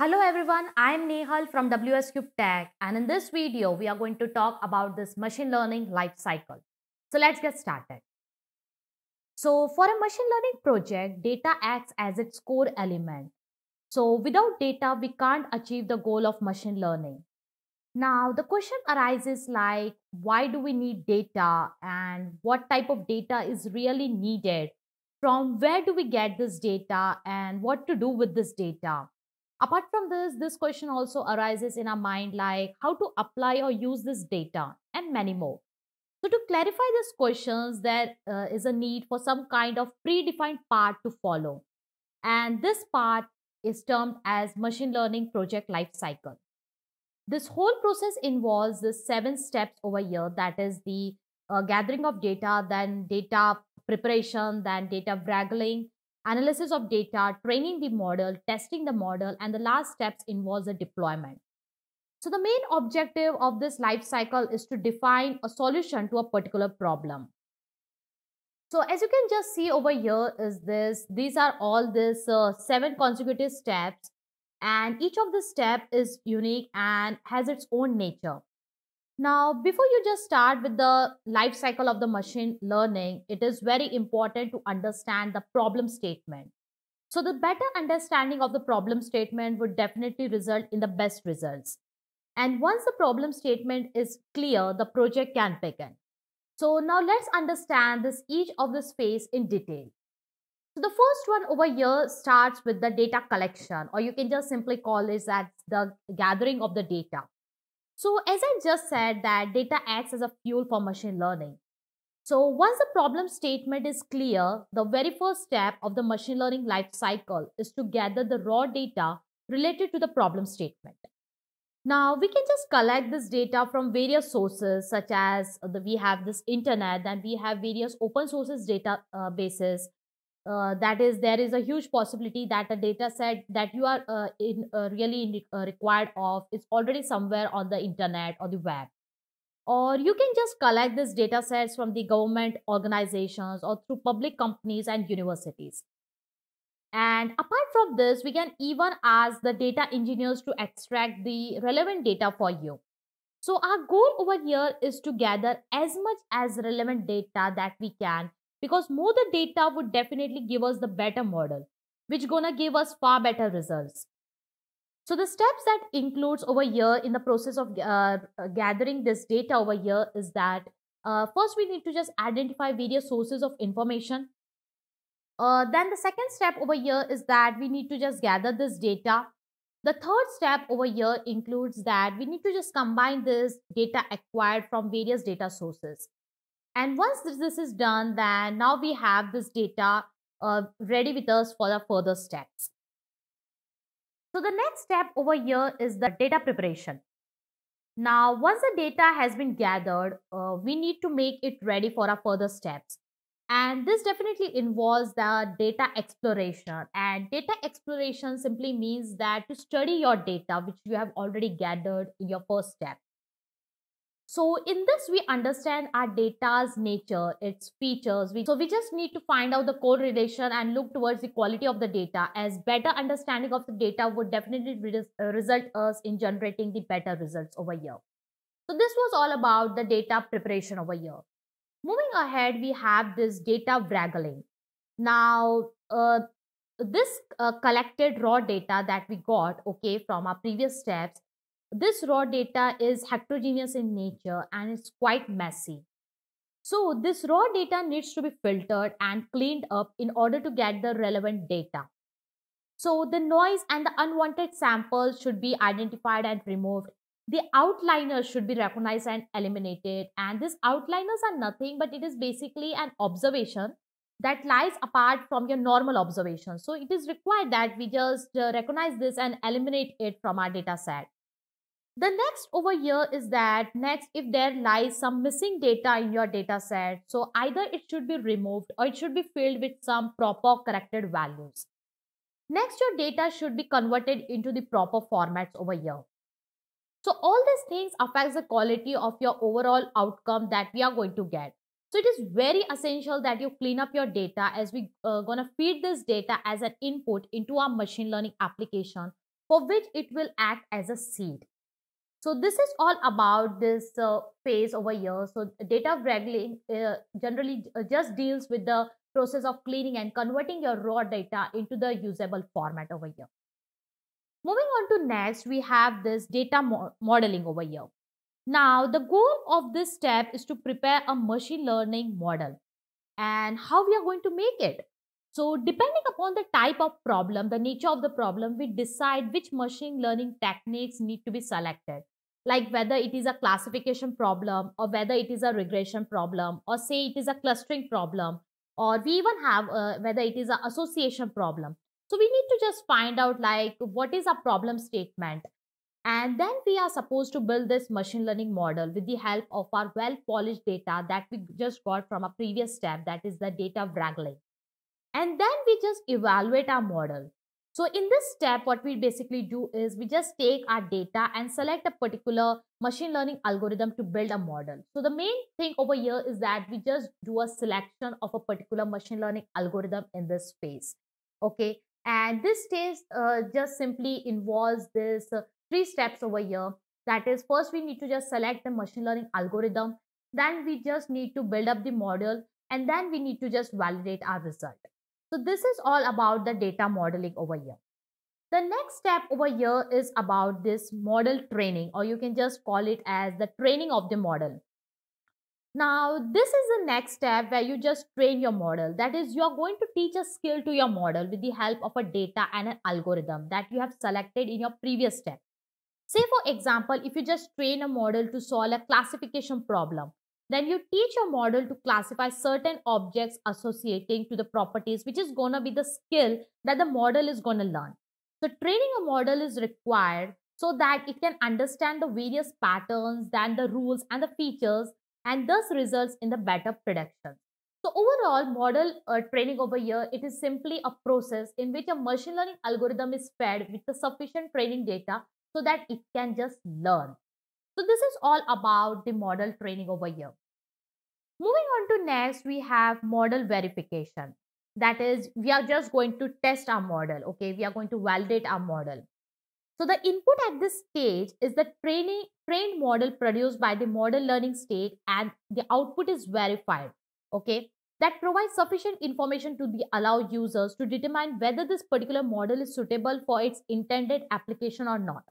Hello everyone, I am Nehal from WS Cube Tech and in this video we are going to talk about this machine learning life cycle. So let's get started. So for a machine learning project, data acts as its core element. So without data, we can't achieve the goal of machine learning. Now the question arises like why do we need data and what type of data is really needed? From where do we get this data and what to do with this data? Apart from this, this question also arises in our mind like how to apply or use this data and many more. So to clarify these questions, there uh, is a need for some kind of predefined part to follow. And this part is termed as machine learning project life cycle. This whole process involves the seven steps over here that is the uh, gathering of data, then data preparation, then data wrangling, analysis of data, training the model, testing the model, and the last steps involves a deployment. So the main objective of this life cycle is to define a solution to a particular problem. So as you can just see over here is this, these are all this uh, seven consecutive steps and each of the step is unique and has its own nature. Now, before you just start with the life cycle of the machine learning, it is very important to understand the problem statement. So, the better understanding of the problem statement would definitely result in the best results. And once the problem statement is clear, the project can begin. So, now let's understand this each of the space in detail. So, the first one over here starts with the data collection, or you can just simply call this as the gathering of the data. So as I just said that data acts as a fuel for machine learning. So once the problem statement is clear, the very first step of the machine learning life cycle is to gather the raw data related to the problem statement. Now we can just collect this data from various sources such as uh, the, we have this internet and we have various open sources databases. Uh, uh, that is there is a huge possibility that a data set that you are uh, in uh, really in, uh, required of is already somewhere on the internet or the web or you can just collect these data sets from the government organizations or through public companies and universities and apart from this we can even ask the data engineers to extract the relevant data for you so our goal over here is to gather as much as relevant data that we can because more the data would definitely give us the better model which gonna give us far better results. So the steps that includes over here in the process of uh, uh, gathering this data over here is that uh, first we need to just identify various sources of information. Uh, then the second step over here is that we need to just gather this data. The third step over here includes that we need to just combine this data acquired from various data sources. And once this is done, then now we have this data uh, ready with us for the further steps. So the next step over here is the data preparation. Now, once the data has been gathered, uh, we need to make it ready for our further steps. And this definitely involves the data exploration. And data exploration simply means that to study your data, which you have already gathered in your first step. So in this, we understand our data's nature, its features. We, so we just need to find out the correlation and look towards the quality of the data as better understanding of the data would definitely result us in generating the better results over here. So this was all about the data preparation over here. Moving ahead, we have this data wrangling. Now, uh, this uh, collected raw data that we got, okay, from our previous steps, this raw data is heterogeneous in nature and it's quite messy. So this raw data needs to be filtered and cleaned up in order to get the relevant data. So the noise and the unwanted samples should be identified and removed. The outliners should be recognized and eliminated. And these outliners are nothing, but it is basically an observation that lies apart from your normal observation. So it is required that we just uh, recognize this and eliminate it from our data set. The next over here is that next if there lies some missing data in your data set, so either it should be removed or it should be filled with some proper corrected values. Next your data should be converted into the proper formats over here. So all these things affects the quality of your overall outcome that we are going to get. So it is very essential that you clean up your data as we uh, gonna feed this data as an input into our machine learning application for which it will act as a seed. So this is all about this uh, phase over here. So data wrangling uh, generally uh, just deals with the process of cleaning and converting your raw data into the usable format over here. Moving on to next, we have this data mo modeling over here. Now, the goal of this step is to prepare a machine learning model and how we are going to make it. So depending upon the type of problem, the nature of the problem, we decide which machine learning techniques need to be selected. Like whether it is a classification problem or whether it is a regression problem or say it is a clustering problem or we even have a, uh, whether it is an association problem. So we need to just find out like what is a problem statement. And then we are supposed to build this machine learning model with the help of our well-polished data that we just got from a previous step that is the data wrangling and then we just evaluate our model. So in this step, what we basically do is we just take our data and select a particular machine learning algorithm to build a model. So the main thing over here is that we just do a selection of a particular machine learning algorithm in this space. Okay. And this stage uh, just simply involves this uh, three steps over here. That is first, we need to just select the machine learning algorithm. Then we just need to build up the model and then we need to just validate our result. So this is all about the data modeling over here. The next step over here is about this model training or you can just call it as the training of the model. Now this is the next step where you just train your model. That is you are going to teach a skill to your model with the help of a data and an algorithm that you have selected in your previous step. Say for example, if you just train a model to solve a classification problem, then you teach a model to classify certain objects associating to the properties, which is going to be the skill that the model is going to learn. So training a model is required so that it can understand the various patterns, then the rules and the features, and thus results in the better prediction. So overall, model uh, training over here, it is simply a process in which a machine learning algorithm is fed with the sufficient training data so that it can just learn. So this is all about the model training over here. Moving on to next, we have model verification. That is, we are just going to test our model. Okay, we are going to validate our model. So the input at this stage is the training, trained model produced by the model learning state and the output is verified. Okay, that provides sufficient information to the allow users to determine whether this particular model is suitable for its intended application or not.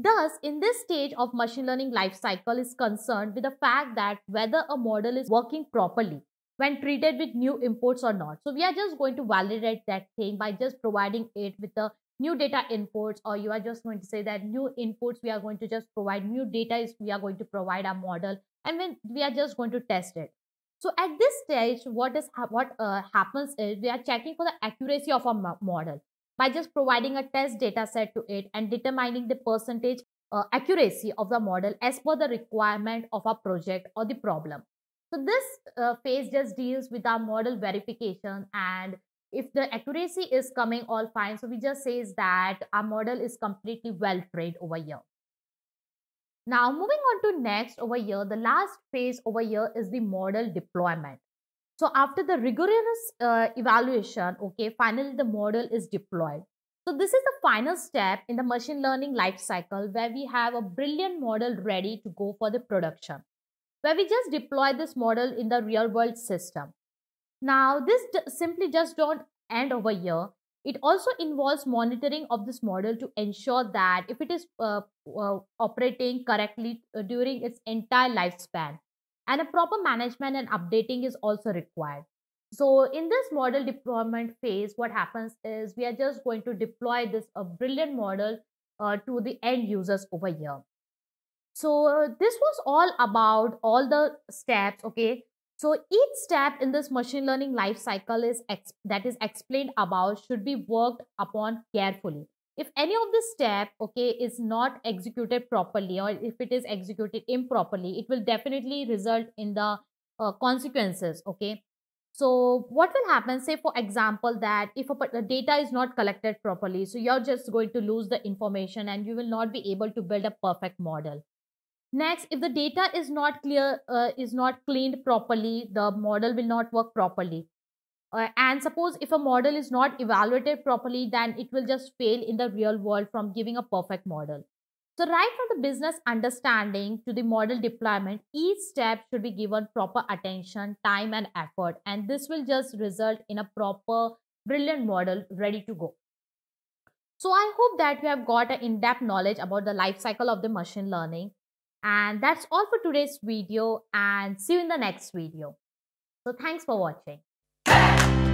Thus, in this stage of machine learning life cycle is concerned with the fact that whether a model is working properly when treated with new inputs or not. So we are just going to validate that thing by just providing it with the new data inputs or you are just going to say that new inputs we are going to just provide new data is we are going to provide our model and when we are just going to test it. So at this stage, what is what uh, happens is we are checking for the accuracy of our model by just providing a test data set to it and determining the percentage uh, accuracy of the model as per the requirement of a project or the problem. So this uh, phase just deals with our model verification and if the accuracy is coming all fine, so we just says that our model is completely well trained over here. Now moving on to next over here, the last phase over here is the model deployment. So after the rigorous uh, evaluation, okay, finally the model is deployed. So this is the final step in the machine learning life cycle where we have a brilliant model ready to go for the production, where we just deploy this model in the real world system. Now this simply just don't end over here. It also involves monitoring of this model to ensure that if it is uh, uh, operating correctly uh, during its entire lifespan and a proper management and updating is also required. So in this model deployment phase, what happens is we are just going to deploy this a brilliant model uh, to the end users over here. So uh, this was all about all the steps, okay? So each step in this machine learning life cycle is that is explained about should be worked upon carefully if any of the step okay is not executed properly or if it is executed improperly it will definitely result in the uh, consequences okay so what will happen say for example that if a, data is not collected properly so you're just going to lose the information and you will not be able to build a perfect model next if the data is not clear uh, is not cleaned properly the model will not work properly uh, and suppose if a model is not evaluated properly then it will just fail in the real world from giving a perfect model so right from the business understanding to the model deployment each step should be given proper attention time and effort and this will just result in a proper brilliant model ready to go so i hope that you have got an in-depth knowledge about the life cycle of the machine learning and that's all for today's video and see you in the next video so thanks for watching yeah!